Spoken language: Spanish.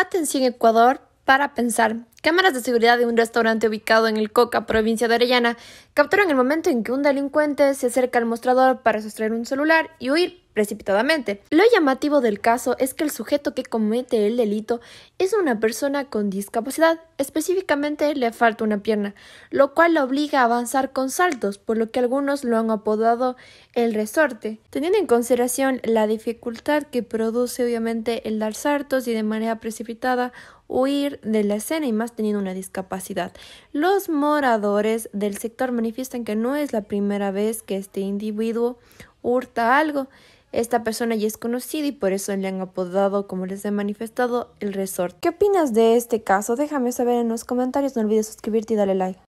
Atención Ecuador para pensar Cámaras de seguridad de un restaurante ubicado en el Coca, provincia de Arellana, capturan el momento en que un delincuente se acerca al mostrador para sustraer un celular y huir precipitadamente. Lo llamativo del caso es que el sujeto que comete el delito es una persona con discapacidad, específicamente le falta una pierna, lo cual la obliga a avanzar con saltos, por lo que algunos lo han apodado el resorte. Teniendo en consideración la dificultad que produce obviamente el dar saltos y de manera precipitada huir de la escena y más teniendo una discapacidad. Los moradores del sector manifiestan que no es la primera vez que este individuo hurta algo. Esta persona ya es conocida y por eso le han apodado, como les he manifestado, el resort. ¿Qué opinas de este caso? Déjame saber en los comentarios, no olvides suscribirte y darle like.